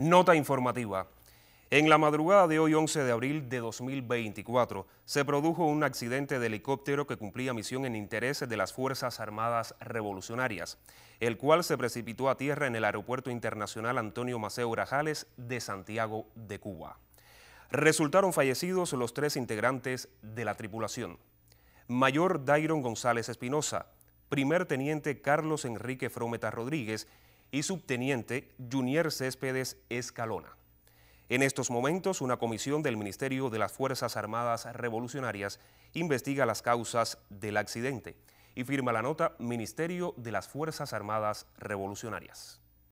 Nota informativa. En la madrugada de hoy, 11 de abril de 2024, se produjo un accidente de helicóptero que cumplía misión en interés de las Fuerzas Armadas Revolucionarias, el cual se precipitó a tierra en el Aeropuerto Internacional Antonio Maceo Grajales de Santiago de Cuba. Resultaron fallecidos los tres integrantes de la tripulación. Mayor Dairon González Espinosa, primer teniente Carlos Enrique Frometa Rodríguez y subteniente Junior Céspedes Escalona. En estos momentos, una comisión del Ministerio de las Fuerzas Armadas Revolucionarias investiga las causas del accidente y firma la nota Ministerio de las Fuerzas Armadas Revolucionarias.